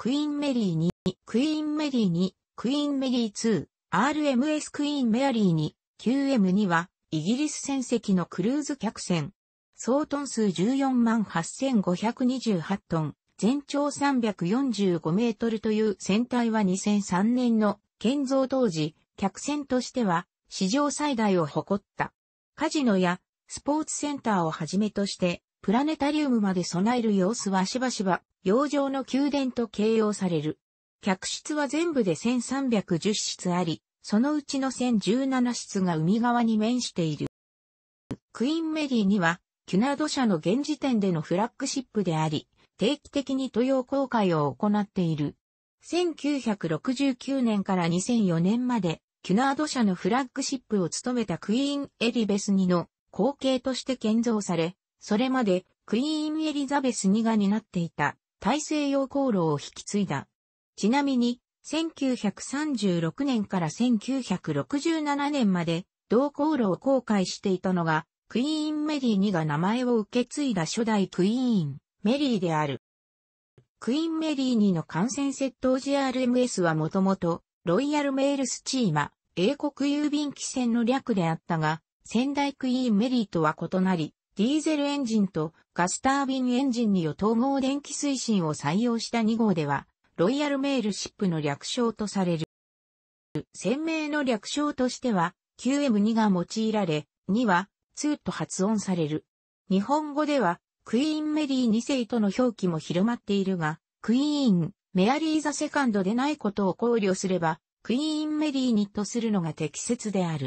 クイーンメリー2、クイーンメリー2、クイーンメリー2、RMS クイーンメアリー2、QM2 は、イギリス船籍のクルーズ客船。総トン数14万8528トン、全長345メートルという船体は2003年の建造当時、客船としては史上最大を誇った。カジノやスポーツセンターをはじめとして、プラネタリウムまで備える様子はしばしば洋上の宮殿と形容される。客室は全部で1310室あり、そのうちの1017室が海側に面している。クイーンメリーには、キュナード社の現時点でのフラッグシップであり、定期的に豊洋公開を行っている。1969年から2004年まで、キュナード社のフラッグシップを務めたクイーン・エリベス2の後継として建造され、それまでクイーン・エリザベス2が担っていた大西洋航路を引き継いだ。ちなみに、1936年から1967年まで、同航路を航海していたのが、クイーンメリー2が名前を受け継いだ初代クイーンメリーである。クイーンメリー2の感染窃盗 GRMS はもともと、ロイヤルメールスチーマ、英国郵便機船の略であったが、仙台クイーンメリーとは異なり、ディーゼルエンジンとガスタービンエンジンによ統合電気推進を採用した2号では、ロイヤルメールシップの略称とされる。鮮明の略称としては、QM2 が用いられ、2は、2と発音される。日本語では、クイーンメリー2世との表記も広まっているが、クイーン、メアリーザセカンドでないことを考慮すれば、クイーンメリーにとするのが適切である。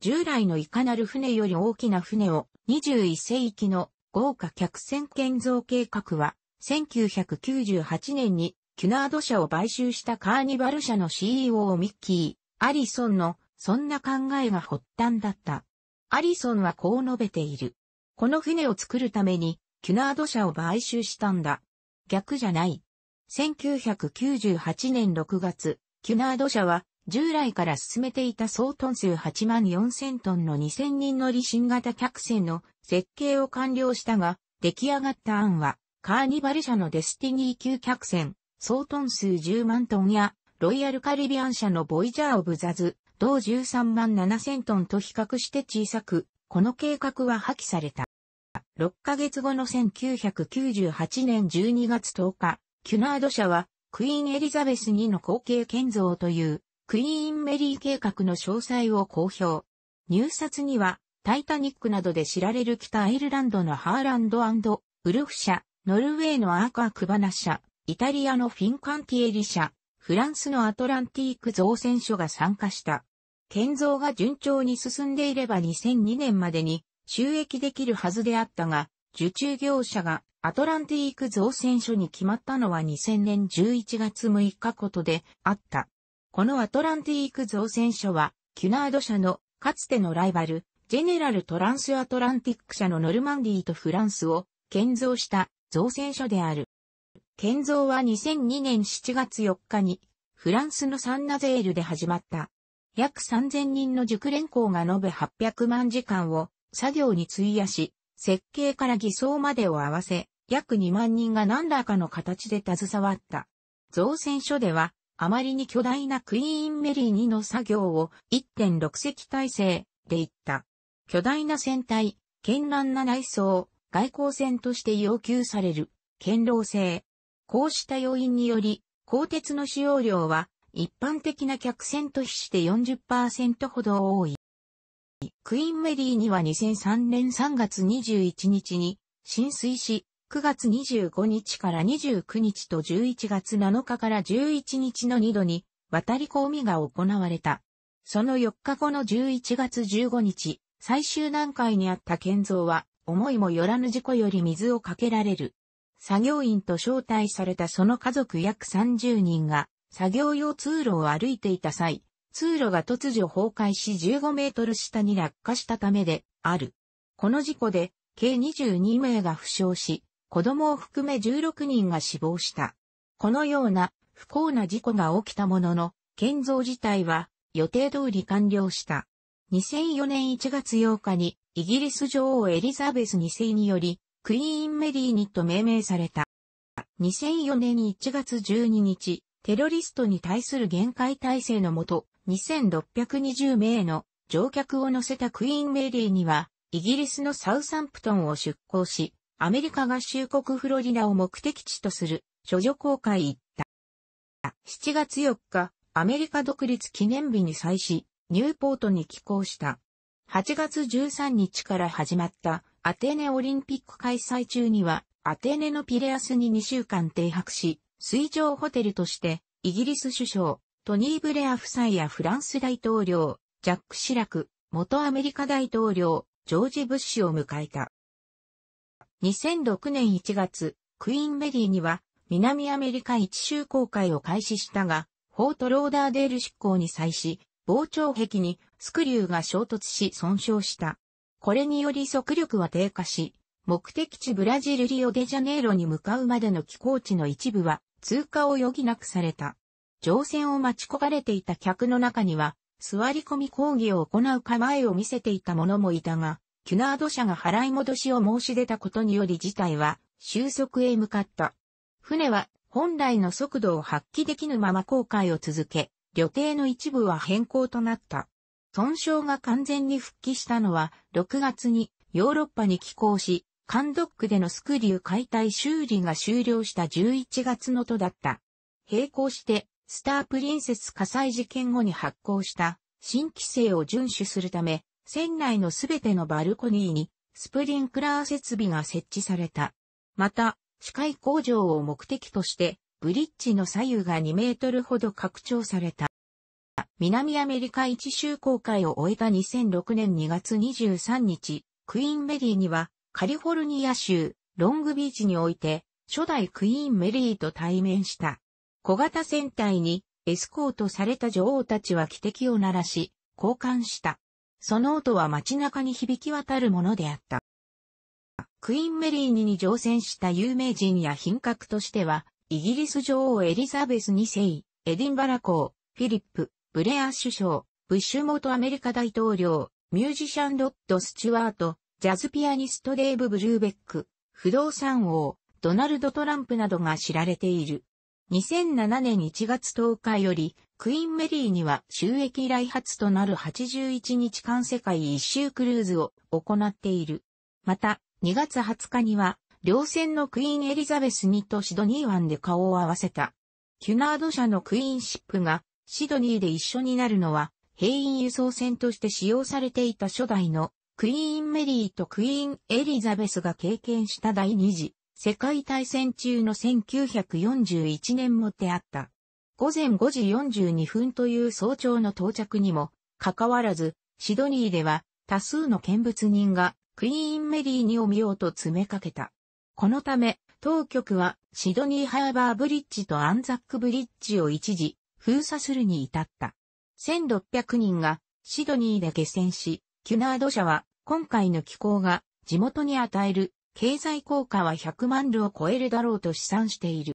従来のいかなる船より大きな船を21世紀の豪華客船建造計画は、1998年にキュナード社を買収したカーニバル社の CEO ミッキー、アリソンの、そんな考えが発端だった。アリソンはこう述べている。この船を作るために、キュナード社を買収したんだ。逆じゃない。1998年6月、キュナード社は従来から進めていた総トン数8万4000トンの2000人乗り新型客船の設計を完了したが、出来上がった案は、カーニバル社のデスティニー級客船、総トン数10万トンや、ロイヤルカリビアン社のボイジャー・オブ・ザズ、同13万7000トンと比較して小さく、この計画は破棄された。6ヶ月後の1998年12月10日、キュナード社は、クイーン・エリザベス2の後継建造というクイーンメリー計画の詳細を公表。入札には、タイタニックなどで知られる北アイルランドのハーランドウルフ社、ノルウェーのアーカークバナ社、イタリアのフィンカンティエリ社、フランスのアトランティーク造船所が参加した。建造が順調に進んでいれば2002年までに収益できるはずであったが、受注業者がアトランティーク造船所に決まったのは2000年11月6日ことであった。このアトランティーク造船所は、キュナード社のかつてのライバル、ジェネラルトランスアトランティック社のノルマンディーとフランスを建造した造船所である。建造は2002年7月4日にフランスのサンナゼールで始まった。約3000人の熟練工が延べ800万時間を作業に費やし、設計から偽装までを合わせ、約2万人が何らかの形で携わった。造船所ではあまりに巨大なクイーンメリー2の作業を1.6隻体制でいった。巨大な船体、絢爛な内装、外交船として要求される、堅牢性。こうした要因により、鋼鉄の使用量は一般的な客船と比して40%ほど多い。クイーンメリーには2003年3月21日に浸水し、9月25日から29日と11月7日から11日の2度に渡り込みが行われた。その4日後の11月15日、最終段階にあった建造は、思いもよらぬ事故より水をかけられる。作業員と招待されたその家族約30人が、作業用通路を歩いていた際、通路が突如崩壊し15メートル下に落下したためである。この事故で、計22名が負傷し、子供を含め16人が死亡した。このような不幸な事故が起きたものの、建造自体は予定通り完了した。2004年1月8日にイギリス女王エリザベス2世によりクイーンメリーにと命名された。2004年1月12日、テロリストに対する限界体制のもと、2620名の乗客を乗せたクイーンメリーには、イギリスのサウサンプトンを出港し、アメリカ合衆国フロリダを目的地とする処女公開行った。7月4日、アメリカ独立記念日に際し、ニューポートに寄港した。8月13日から始まったアテネオリンピック開催中には、アテネのピレアスに2週間停泊し、水上ホテルとして、イギリス首相、トニー・ブレア夫妻やフランス大統領、ジャック・シラク、元アメリカ大統領、ジョージ・ブッシュを迎えた。2006年1月、クイーンメリーには南アメリカ一州公開を開始したが、フォートローダーデール執行に際し、膨張壁にスクリューが衝突し損傷した。これにより速力は低下し、目的地ブラジルリオデジャネイロに向かうまでの寄港地の一部は通過を余儀なくされた。乗船を待ち焦がれていた客の中には、座り込み講義を行う構えを見せていた者もいたが、キュナード社が払い戻しを申し出たことにより事態は収束へ向かった。船は本来の速度を発揮できぬまま航海を続け、旅程の一部は変更となった。損傷が完全に復帰したのは6月にヨーロッパに寄港し、カンドックでのスクリュー解体修理が終了した11月のとだった。並行して、スタープリンセス火災事件後に発行した新規制を遵守するため、船内のすべてのバルコニーにスプリンクラー設備が設置された。また、視界工場を目的として、ブリッジの左右が2メートルほど拡張された。南アメリカ一周公開を終えた2006年2月23日、クイーンメリーには、カリフォルニア州、ロングビーチにおいて、初代クイーンメリーと対面した。小型船体にエスコートされた女王たちは汽笛を鳴らし、交換した。その音は街中に響き渡るものであった。クイーンメリーにに乗船した有名人や品格としては、イギリス女王エリザベス2世、エディンバラ公、フィリップ、ブレア首相、ブッシュ元アメリカ大統領、ミュージシャンロッド・スチュワート、ジャズピアニストデーブ・ブルーベック、不動産王、ドナルド・トランプなどが知られている。2007年1月10日より、クイーンメリーには収益来発となる81日間世界一周クルーズを行っている。また、2月20日には、両船のクイーンエリザベス2とシドニー湾で顔を合わせた。キュナード社のクイーンシップがシドニーで一緒になるのは、兵員輸送船として使用されていた初代のクイーンメリーとクイーンエリザベスが経験した第2次世界大戦中の1941年もであった。午前5時42分という早朝の到着にも、かかわらず、シドニーでは多数の見物人がクイーンメリーにを見ようと詰めかけた。このため、当局はシドニーハーバーブリッジとアンザックブリッジを一時封鎖するに至った。1600人がシドニーで下船し、キュナード社は今回の気候が地元に与える経済効果は100万ルを超えるだろうと試算している。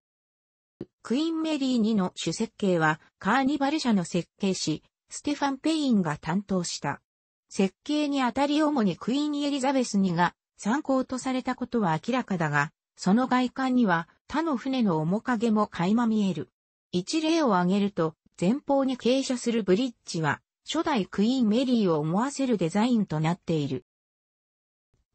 クイーンメリー2の主設計はカーニバル社の設計師、ステファン・ペインが担当した。設計にあたり主にクイーンエリザベス2が参考とされたことは明らかだが、その外観には他の船の面影も垣間見える。一例を挙げると、前方に傾斜するブリッジは、初代クイーンメリーを思わせるデザインとなっている。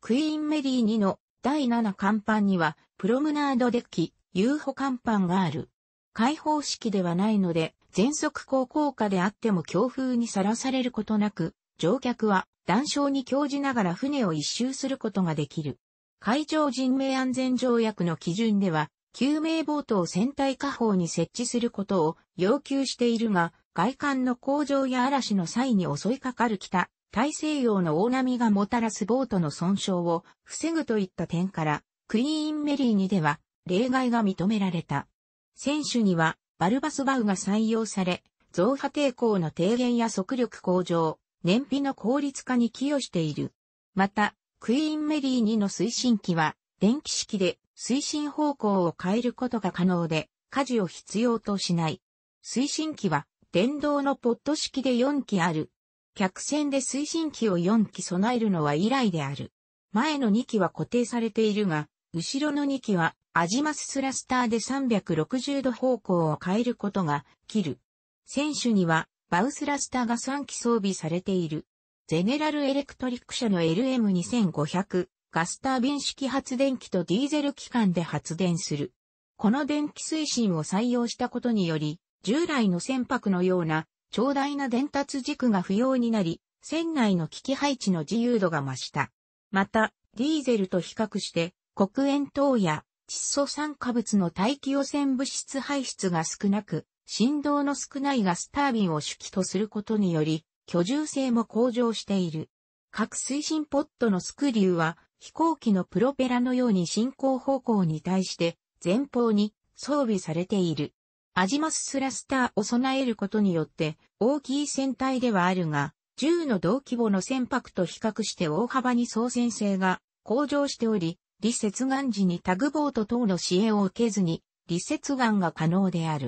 クイーンメリー2の第7甲板には、プロムナードデッキ、遊歩甲板がある。開放式ではないので、全速航行下であっても強風にさらされることなく、乗客は談笑に興じながら船を一周することができる。海上人命安全条約の基準では、救命ボートを船体下方に設置することを要求しているが、外観の向上や嵐の際に襲いかかる北大西洋の大波がもたらすボートの損傷を防ぐといった点から、クイーンメリーにでは例外が認められた。選手にはバルバスバウが採用され、増波抵抗の低減や速力向上、燃費の効率化に寄与している。また、クイーンメリー2の推進機は、電気式で推進方向を変えることが可能で、舵を必要としない。推進機は、電動のポット式で4機ある。客船で推進機を4機備えるのは以来である。前の2機は固定されているが、後ろの2機は、アジマススラスターで360度方向を変えることが、切る。選手には、バウスラスターが3機装備されている。ゼネラルエレクトリック社の LM2500 ガスタービン式発電機とディーゼル機関で発電する。この電気推進を採用したことにより、従来の船舶のような長大な伝達軸が不要になり、船内の機器配置の自由度が増した。また、ディーゼルと比較して、黒煙等や窒素酸化物の大気汚染物質排出が少なく、振動の少ないガスタービンを主機とすることにより、居住性も向上している。各推進ポットのスクリューは、飛行機のプロペラのように進行方向に対して、前方に装備されている。アジマススラスターを備えることによって大きい船体ではあるが、銃の同規模の船舶と比較して大幅に操船性が向上しており、離接岸時にタグボート等の支援を受けずに、離接岸が可能である。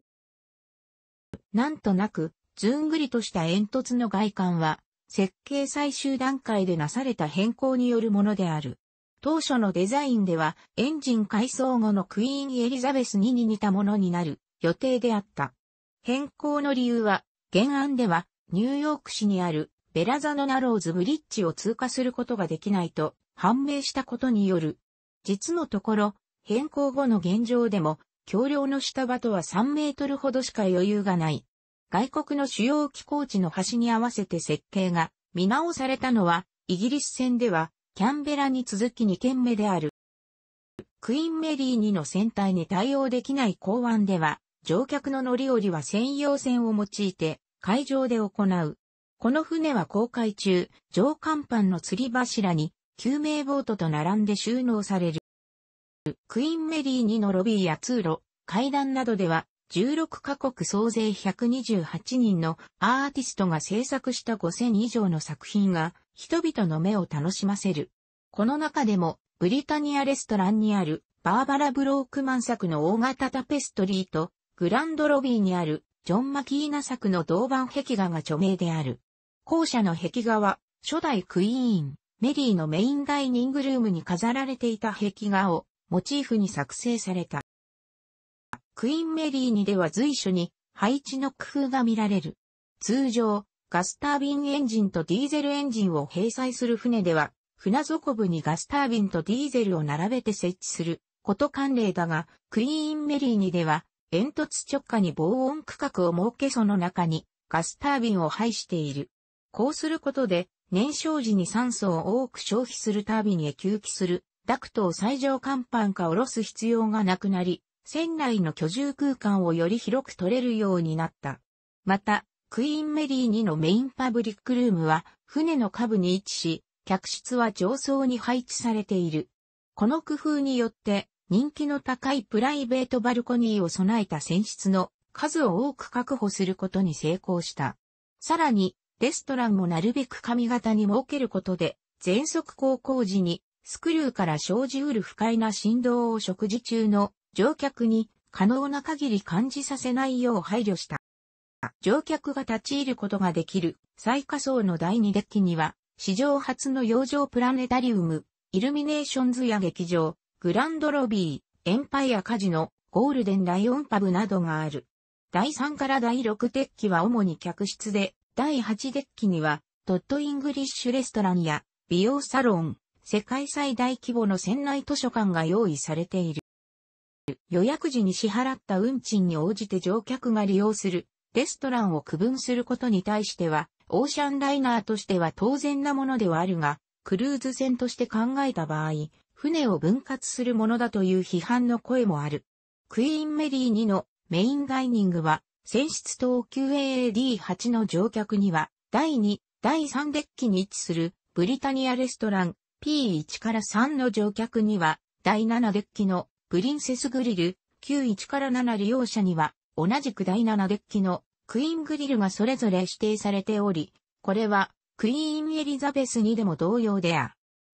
なんとなく、ずんぐりとした煙突の外観は、設計最終段階でなされた変更によるものである。当初のデザインでは、エンジン改装後のクイーンエリザベス2に似たものになる予定であった。変更の理由は、原案では、ニューヨーク市にあるベラザノナローズブリッジを通過することができないと判明したことによる。実のところ、変更後の現状でも、橋梁の下場とは3メートルほどしか余裕がない。外国の主要寄港地の端に合わせて設計が見直されたのは、イギリス戦では、キャンベラに続き2件目である。クイーンメリー2の船体に対応できない港湾では、乗客の乗り降りは専用船を用いて海上で行う。この船は航海中、上甲板の吊り柱に救命ボートと並んで収納される。クイーンメリー2のロビーや通路、階段などでは16カ国総勢128人のアーティストが制作した5000以上の作品が人々の目を楽しませる。この中でもブリタニアレストランにあるバーバラ・ブロークマン作の大型タペストリーとグランドロビーにある、ジョン・マキーナ作の銅板壁画が著名である。校舎の壁画は、初代クイーン、メリーのメインダイニングルームに飾られていた壁画を、モチーフに作成された。クイーンメリーにでは随所に、配置の工夫が見られる。通常、ガスタービンエンジンとディーゼルエンジンを併載する船では、船底部にガスタービンとディーゼルを並べて設置すること慣例だが、クイーンメリーにでは煙突直下に防音区画を設けその中にガスタービンを配している。こうすることで、燃焼時に酸素を多く消費するタービンへ吸気するダクトを最上甲板か下ろす必要がなくなり、船内の居住空間をより広く取れるようになった。また、クイーンメリー2のメインパブリックルームは船の下部に位置し、客室は上層に配置されている。この工夫によって人気の高いプライベートバルコニーを備えた船室の数を多く確保することに成功した。さらに、レストランもなるべく髪型に設けることで、全速航行時にスクリューから生じうる不快な振動を食事中の乗客に可能な限り感じさせないよう配慮した。乗客が立ち入ることができる最下層の第2デッキには、史上初の洋上プラネタリウム、イルミネーションズや劇場、グランドロビー、エンパイアカジノ、ゴールデンライオンパブなどがある。第3から第6デッキは主に客室で、第8デッキには、ドットイングリッシュレストランや、美容サロン、世界最大規模の船内図書館が用意されている。予約時に支払った運賃に応じて乗客が利用するレストランを区分することに対しては、オーシャンライナーとしては当然なものではあるが、クルーズ船として考えた場合、船を分割するものだという批判の声もある。クイーンメリー2のメインダイニングは、船室等級 AAD8 の乗客には、第2、第3デッキに位置するブリタニアレストラン P1 から3の乗客には、第7デッキのプリンセスグリル Q1 から7利用者には、同じく第7デッキのクイーングリルがそれぞれ指定されており、これはクイーンエリザベス2でも同様であ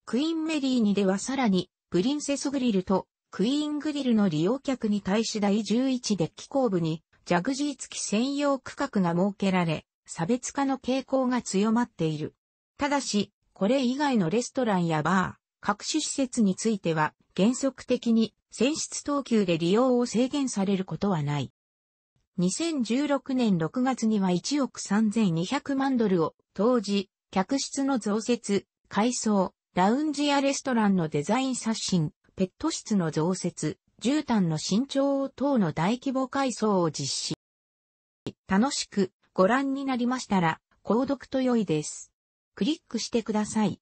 クイーンメリー2ではさらに、プリンセスグリルとクイーングリルの利用客に対し第11デッキ後部に、ジャグジー付き専用区画が設けられ、差別化の傾向が強まっている。ただし、これ以外のレストランやバー、各種施設については、原則的に選出等級で利用を制限されることはない。2016年6月には1億3200万ドルを、当時、客室の増設、改装、ラウンジやレストランのデザイン刷新、ペット室の増設、絨毯の新調等の大規模改装を実施。楽しくご覧になりましたら、購読と良いです。クリックしてください。